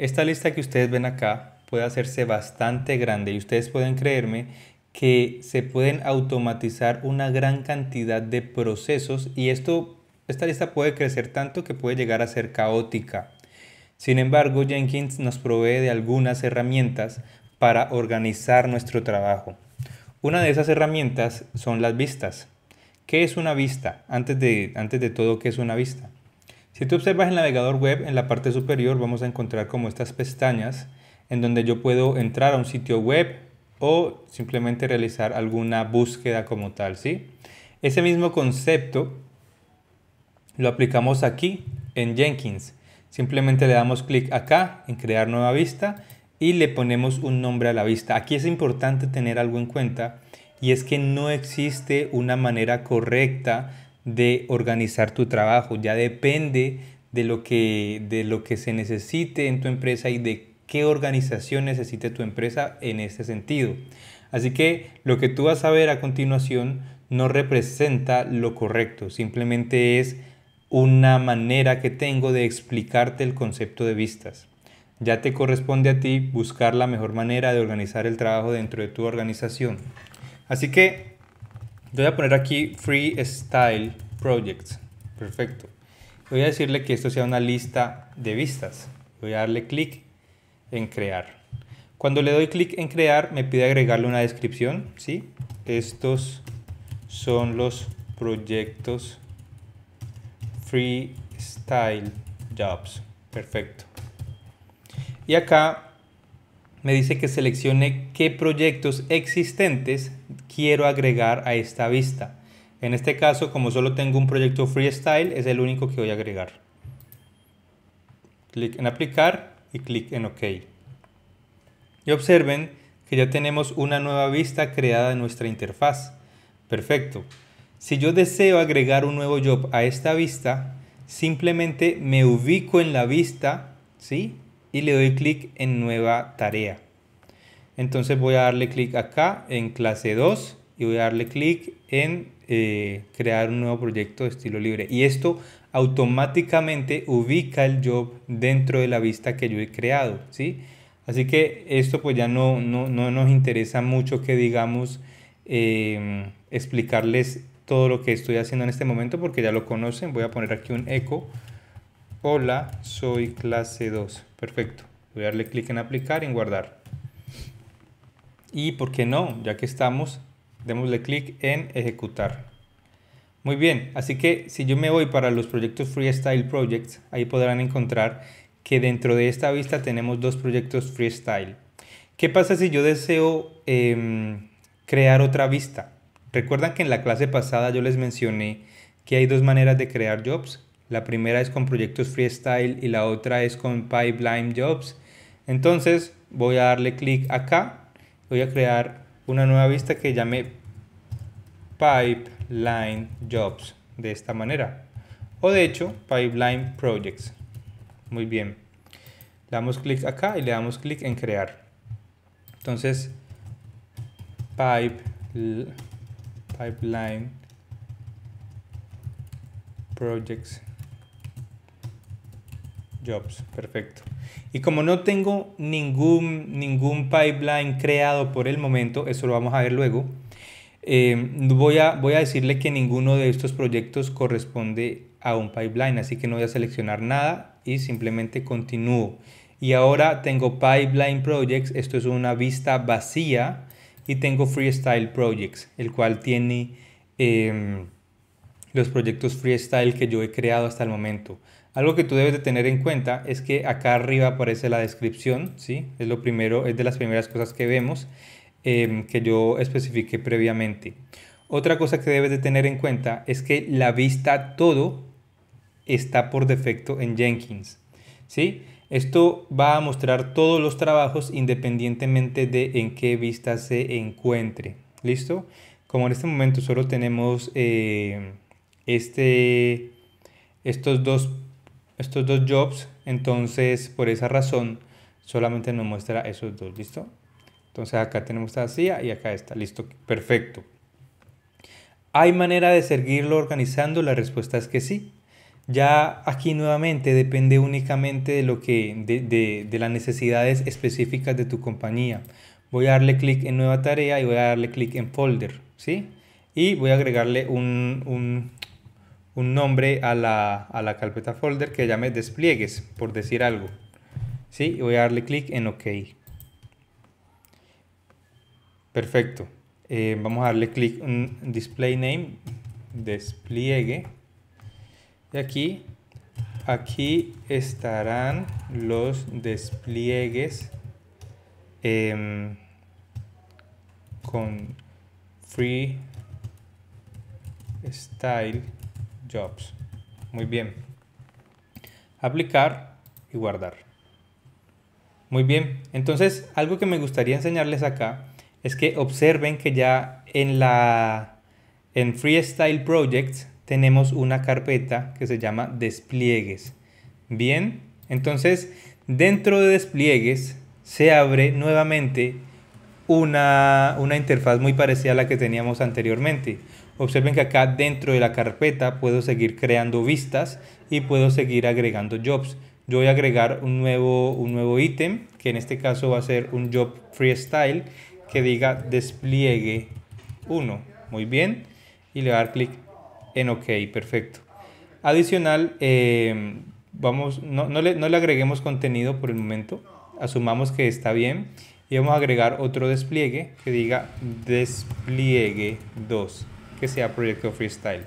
Esta lista que ustedes ven acá puede hacerse bastante grande y ustedes pueden creerme que se pueden automatizar una gran cantidad de procesos y esto, esta lista puede crecer tanto que puede llegar a ser caótica. Sin embargo, Jenkins nos provee de algunas herramientas para organizar nuestro trabajo. Una de esas herramientas son las vistas. ¿Qué es una vista? Antes de, antes de todo, ¿qué es una vista? Si tú observas el navegador web, en la parte superior vamos a encontrar como estas pestañas en donde yo puedo entrar a un sitio web o simplemente realizar alguna búsqueda como tal, ¿sí? Ese mismo concepto lo aplicamos aquí en Jenkins. Simplemente le damos clic acá en crear nueva vista y le ponemos un nombre a la vista. Aquí es importante tener algo en cuenta y es que no existe una manera correcta de organizar tu trabajo, ya depende de lo que, de lo que se necesite en tu empresa y de qué organización necesite tu empresa en este sentido. Así que lo que tú vas a ver a continuación no representa lo correcto, simplemente es una manera que tengo de explicarte el concepto de vistas. Ya te corresponde a ti buscar la mejor manera de organizar el trabajo dentro de tu organización. Así que voy a poner aquí Freestyle Projects. Perfecto. Voy a decirle que esto sea una lista de vistas. Voy a darle clic en crear. Cuando le doy clic en crear, me pide agregarle una descripción. ¿sí? Estos son los proyectos Freestyle Jobs. Perfecto. Y acá me dice que seleccione qué proyectos existentes quiero agregar a esta vista. En este caso, como solo tengo un proyecto freestyle, es el único que voy a agregar. Clic en aplicar y clic en OK. Y observen que ya tenemos una nueva vista creada en nuestra interfaz. Perfecto. Si yo deseo agregar un nuevo job a esta vista, simplemente me ubico en la vista, ¿sí? y le doy clic en nueva tarea. Entonces voy a darle clic acá en clase 2 y voy a darle clic en eh, crear un nuevo proyecto de estilo libre. Y esto automáticamente ubica el job dentro de la vista que yo he creado, ¿sí? Así que esto pues ya no, no, nos interesa mucho que digamos em, explicarles todo lo que estoy haciendo en este momento porque ya lo conocen. Voy a poner aquí un eco Hola, soy clase 2. Perfecto. Voy a darle clic en aplicar y en guardar. Y por qué no, ya que estamos, démosle clic en ejecutar. Muy bien, así que si yo me voy para los proyectos Freestyle Projects, ahí podrán encontrar que dentro de esta vista tenemos dos proyectos Freestyle. ¿Qué pasa si yo deseo em, crear otra vista? Recuerdan que en la clase pasada yo les mencioné que hay dos maneras de crear jobs, la primera es con proyectos freestyle y la otra es con pipeline jobs. Entonces voy a darle clic acá. Voy a crear una nueva vista que llame pipeline jobs de esta manera. O de hecho, pipeline projects. Muy bien. Le damos clic acá y le damos clic en crear. Entonces, pipeline projects perfecto. Y como no tengo ningún, ningún pipeline creado por el momento, eso lo vamos a ver luego, eh, voy, a, decirle que ninguno de estos proyectos corresponde a un pipeline, así que no voy a seleccionar nada y simplemente continúo. Y ahora tengo Pipeline Projects, esto es una vista vacía, y tengo Freestyle Projects, el cual tiene em, los proyectos freestyle que yo he creado hasta el momento. Algo que tú debes de tener en cuenta es que acá arriba aparece la descripción, ¿sí? Es lo primero, es de las primeras cosas que vemos em, que yo especifiqué previamente. Otra cosa que debes de tener en cuenta es que la vista todo está por defecto en Jenkins, ¿sí? Esto va a mostrar todos los trabajos independientemente de en qué vista se encuentre, ¿listo? Como en este momento solo tenemos eh, este, estos dos estos dos jobs, entonces por esa razón solamente nos muestra esos dos, ¿listo? Entonces acá tenemos esta y acá está listo, perfecto. ¿Hay manera de seguirlo organizando? La respuesta es que sí. Ya aquí nuevamente depende únicamente de, lo que, de, de, las necesidades específicas de tu compañía. Voy a darle clic en nueva tarea y voy a darle clic en folder, ¿sí? Y voy a agregarle un, un, un nombre a la, a la carpeta folder que llame despliegues, por decir algo. ¿Sí? Voy a darle clic en OK. Perfecto. Eh, vamos a darle clic en Display Name, despliegue. Y aquí, aquí estarán los despliegues em, con Free Style Jobs. Muy bien. Aplicar y guardar. Muy bien. Entonces, algo que me gustaría enseñarles acá es que observen que ya en la en Freestyle Projects tenemos una carpeta que se llama despliegues. Bien, entonces dentro de despliegues se abre nuevamente una, una interfaz muy parecida a la que teníamos anteriormente. Observen que acá dentro de la carpeta puedo seguir creando vistas y puedo seguir agregando jobs. Yo voy a agregar un nuevo, un nuevo ítem, que en este caso va a ser un job freestyle que diga despliegue 1. Muy bien. Y le voy a dar clic en OK. Perfecto. Adicional, eh, vamos, no, no, le, no le agreguemos contenido por el momento. Asumamos que está bien. Y vamos a agregar otro despliegue que diga despliegue 2 que sea proyecto freestyle.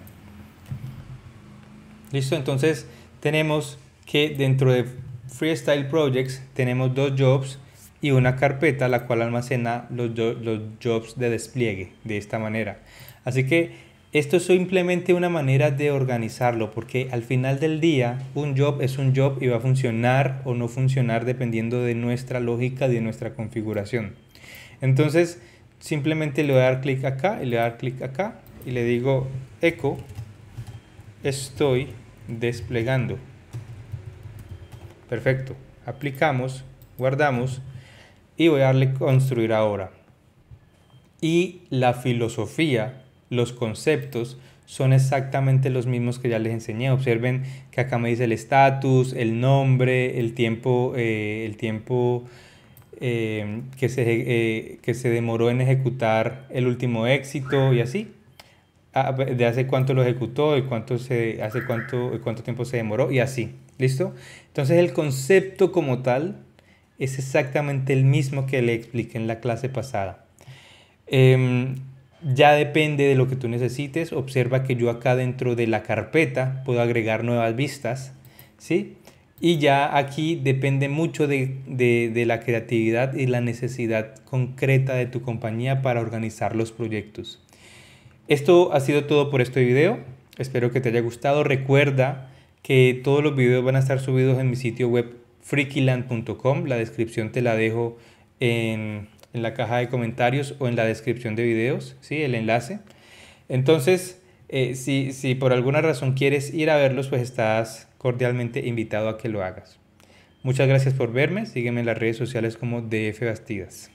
Listo, entonces tenemos que dentro de Freestyle Projects tenemos dos jobs y una carpeta la cual almacena los, los jobs de despliegue de esta manera. Así que esto es simplemente una manera de organizarlo porque al final del día un job es un job y va a funcionar o no funcionar dependiendo de nuestra lógica, de nuestra configuración. Entonces simplemente le voy a dar clic acá y le voy a dar clic acá y le digo eco estoy desplegando. Perfecto. Aplicamos, guardamos y voy a darle construir ahora. Y la filosofía, los conceptos son exactamente los mismos que ya les enseñé. Observen que acá me dice el estatus, el nombre, el tiempo, eh, el tiempo eh, que, se, eh, que se demoró en ejecutar el último éxito y así. Ah, de hace cuánto lo ejecutó y cuánto se, hace cuánto, cuánto tiempo se demoró y así. ¿Listo? Entonces el concepto como tal es exactamente el mismo que le expliqué en la clase pasada. Em, ya depende de lo que tú necesites. Observa que yo acá dentro de la carpeta puedo agregar nuevas vistas. ¿Sí? Y ya aquí depende mucho de, de la creatividad y la necesidad concreta de tu compañía para organizar los proyectos. Esto ha sido todo por este video. Espero que te haya gustado. Recuerda que todos los videos van a estar subidos en mi sitio web freakyland.com. La descripción te la dejo en, la caja de comentarios o en la descripción de videos, ¿sí? el enlace. Entonces, eh, si, si por alguna razón quieres ir a verlos, pues estás cordialmente invitado a que lo hagas. Muchas gracias por verme. Sígueme en las redes sociales como DF Bastidas.